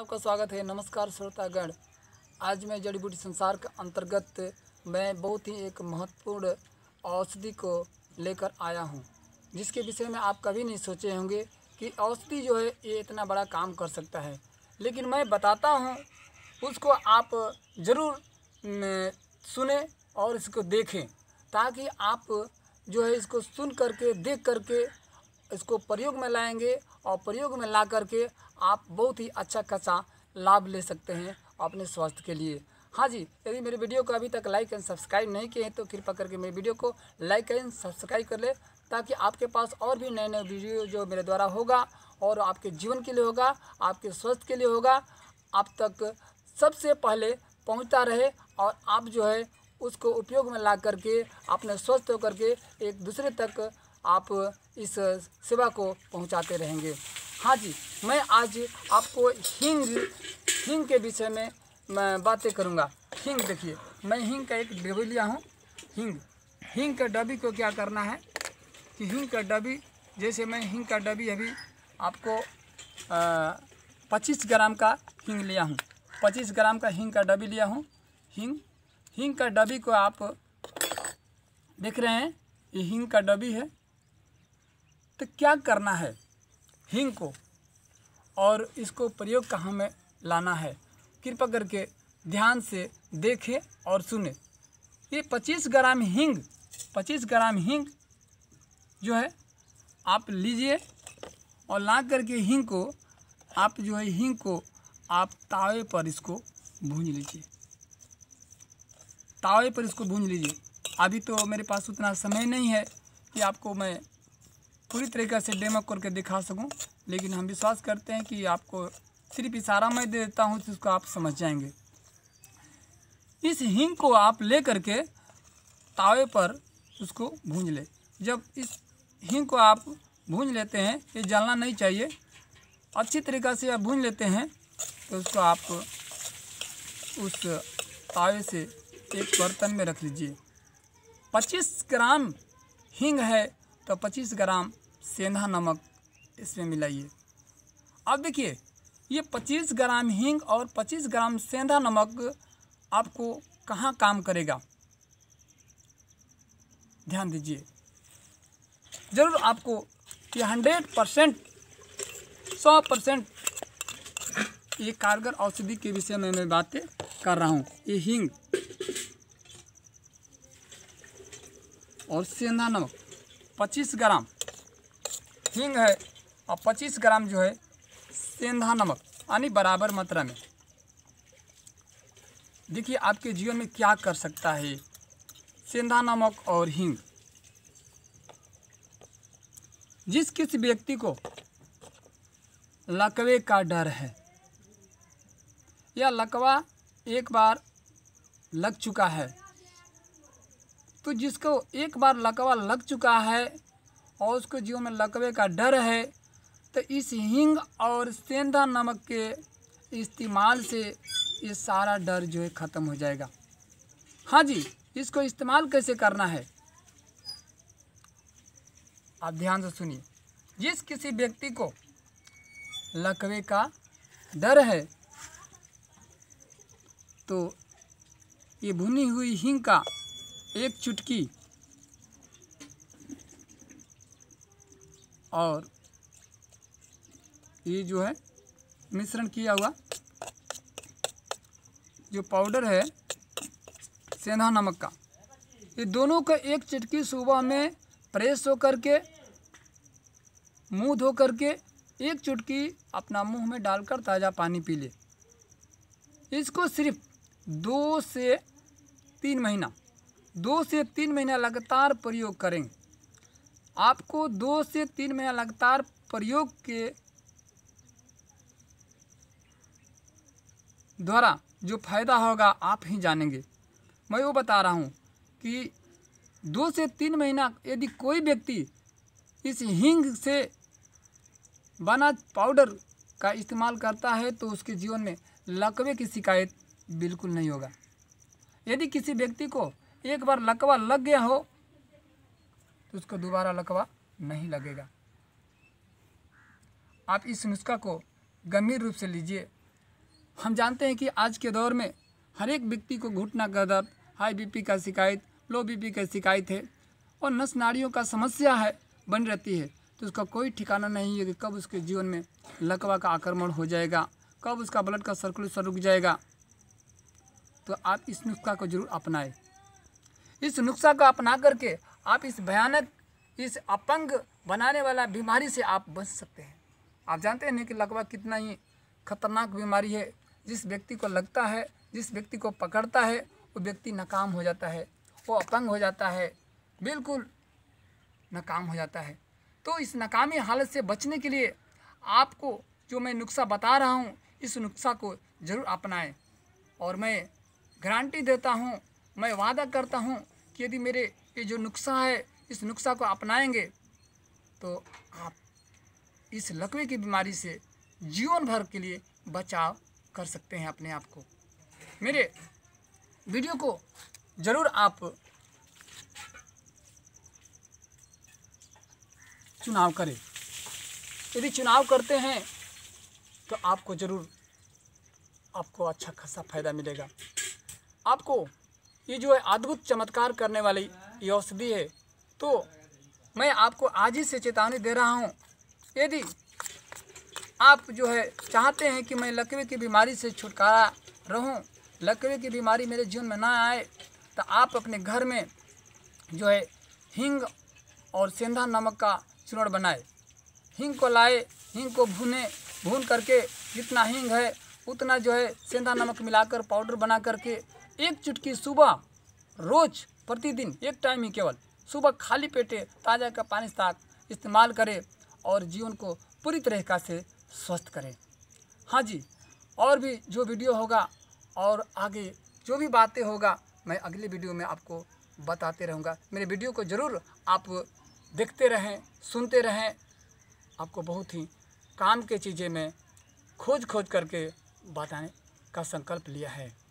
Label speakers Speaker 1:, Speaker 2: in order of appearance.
Speaker 1: आपका स्वागत है नमस्कार श्रोतागण आज मैं जड़ी बूटी संसार के अंतर्गत मैं बहुत ही एक महत्वपूर्ण औषधि को लेकर आया हूँ जिसके विषय में आप कभी नहीं सोचे होंगे कि औषधि जो है ये इतना बड़ा काम कर सकता है लेकिन मैं बताता हूँ उसको आप ज़रूर सुने और इसको देखें ताकि आप जो है इसको सुन करके देख करके इसको प्रयोग में लाएंगे और प्रयोग में ला करके आप बहुत ही अच्छा खासा लाभ ले सकते हैं अपने स्वास्थ्य के लिए हाँ जी यदि मेरे वीडियो को अभी तक लाइक एंड सब्सक्राइब नहीं किए हैं तो कृपा करके मेरे वीडियो को लाइक एंड सब्सक्राइब कर ले ताकि आपके पास और भी नए नए वीडियो जो मेरे द्वारा होगा और आपके जीवन के लिए होगा आपके स्वास्थ्य के लिए होगा आप तक सबसे पहले पहुंचता रहे और आप जो है उसको उपयोग में ला करके अपने स्वस्थ होकर के एक दूसरे तक आप इस सेवा को पहुंचाते रहेंगे हाँ जी मैं आज आपको हींग हिंग के विषय में मैं बातें करूँगा हींग देखिए मैं हींग का एक डबी लिया हूँ हींग हींग का डबी को क्या करना है कि हींग का डबी जैसे मैं हिंग का डबी अभी आपको पच्चीस ग्राम का हींग लिया हूँ पच्चीस ग्राम का हींग का डबी लिया हूँ हींग हींग का डबी को आप देख रहे हैं ये हिंग का डबी है तो क्या करना है हींग को और इसको प्रयोग कहाँ में लाना है कृपा करके ध्यान से देखें और सुने ये 25 ग्राम हींग 25 ग्राम हींग जो है आप लीजिए और ला करके हींग को आप जो है हींग को आप तावे पर इसको भून लीजिए तावे पर इसको भून लीजिए अभी तो मेरे पास उतना समय नहीं है कि आपको मैं पूरी तरीके से डेमो करके दिखा सकूँ लेकिन हम विश्वास करते हैं कि आपको सिर्फ इशारा मैं दे देता हूँ तो उसको आप समझ जाएंगे इस हींग को आप ले करके तावे पर उसको भूंज ले जब इस हींग को आप भूंज लेते हैं ये जलना नहीं चाहिए अच्छी तरीक़ा से आप भूंज लेते हैं तो उसको आप उस तावे से एक बर्तन में रख लीजिए 25 ग्राम हींग है तो 25 ग्राम सेंधा नमक इसमें मिलाइए अब देखिए ये 25 ग्राम हींग और 25 ग्राम सेंधा नमक आपको कहाँ काम करेगा ध्यान दीजिए ज़रूर आपको ये हंड्रेड परसेंट सौ परसेंट ये कारगर औषधि के विषय में मैं बातें कर रहा हूँ ये हींग और सेंधा नमक 25 ग्राम हींग है और पच्चीस ग्राम जो है सेंधा नमक यानी बराबर मात्रा में देखिए आपके जीवन में क्या कर सकता है सेंधा नमक और हींग जिस किस व्यक्ति को लकवे का डर है या लकवा एक बार लग चुका है तो जिसको एक बार लकवा लग चुका है और उसको जीव में लकवे का डर है तो इस हींग और सेंधा नमक के इस्तेमाल से ये सारा डर जो है ख़त्म हो जाएगा हाँ जी इसको इस्तेमाल कैसे करना है आप ध्यान से सुनिए जिस किसी व्यक्ति को लकवे का डर है तो ये भुनी हुई हींग का एक चुटकी और ये जो है मिश्रण किया हुआ जो पाउडर है सेंधा नमक का ये दोनों का एक चटकी सुबह में प्रेस होकर के मुँह धो कर के एक चुटकी अपना मुंह में डालकर ताज़ा पानी पी ले इसको सिर्फ दो से तीन महीना दो से तीन महीना लगातार प्रयोग करेंगे आपको दो से तीन महीना लगातार प्रयोग के द्वारा जो फायदा होगा आप ही जानेंगे मैं वो बता रहा हूँ कि दो से तीन महीना यदि कोई व्यक्ति इस हींग से बना पाउडर का इस्तेमाल करता है तो उसके जीवन में लकवे की शिकायत बिल्कुल नहीं होगा यदि किसी व्यक्ति को एक बार लकवा लग गया हो तो उसको दोबारा लकवा नहीं लगेगा आप इस नुस्खा को गंभीर रूप से लीजिए हम जानते हैं कि आज के दौर में हर एक व्यक्ति को घुटना का दर्द हाई बीपी का शिकायत लो बीपी का शिकायत है और नस नाड़ियों का समस्या है बन रहती है तो उसका कोई ठिकाना नहीं है कि कब उसके जीवन में लकवा का आक्रमण हो जाएगा कब उसका ब्लड का सर्कुलेशन रुक जाएगा तो आप इस नुस्खा को जरूर अपनाएं इस नुस्खा को अपना करके आप इस भयानक इस अपंग बनाने वाला बीमारी से आप बच सकते हैं आप जानते हैं कि लगभग कितना ही खतरनाक बीमारी है जिस व्यक्ति को लगता है जिस व्यक्ति को पकड़ता है वो व्यक्ति नाकाम हो जाता है वो अपंग हो जाता है बिल्कुल नाकाम हो जाता है तो इस नाकामी हालत से बचने के लिए आपको जो मैं नुस्खा बता रहा हूँ इस नुस्खा को ज़रूर अपनाएं और मैं गारंटी देता हूँ मैं वादा करता हूँ कि यदि मेरे कि जो नुस्खा है इस नुस्खा को अपनाएंगे तो आप इस लकवे की बीमारी से जीवन भर के लिए बचाव कर सकते हैं अपने आप को मेरे वीडियो को ज़रूर आप चुनाव करें यदि चुनाव करते हैं तो आपको ज़रूर आपको अच्छा खासा फ़ायदा मिलेगा आपको ये जो है अद्भुत चमत्कार करने वाली औषधि है तो मैं आपको आज ही से चेतावनी दे रहा हूँ यदि आप जो है चाहते हैं कि मैं लकवे की बीमारी से छुटकारा रहूँ लकवे की बीमारी मेरे जीवन में ना आए तो आप अपने घर में जो है हींग और सेंधा नमक का चूर्ण बनाए हींग को लाए हींग को भूने भून करके जितना हींग है उतना जो है सेंधा नमक मिलाकर पाउडर बना करके एक चुटकी सुबह रोज़ प्रतिदिन एक टाइम ही केवल सुबह खाली पेटे ताज़ा का पानी साथ इस्तेमाल करें और जीवन को पूरी तरीका से स्वस्थ करें हाँ जी और भी जो वीडियो होगा और आगे जो भी बातें होगा मैं अगले वीडियो में आपको बताते रहूँगा मेरे वीडियो को ज़रूर आप देखते रहें सुनते रहें आपको बहुत ही काम के चीज़ें में खोज खोज करके बताने का संकल्प लिया है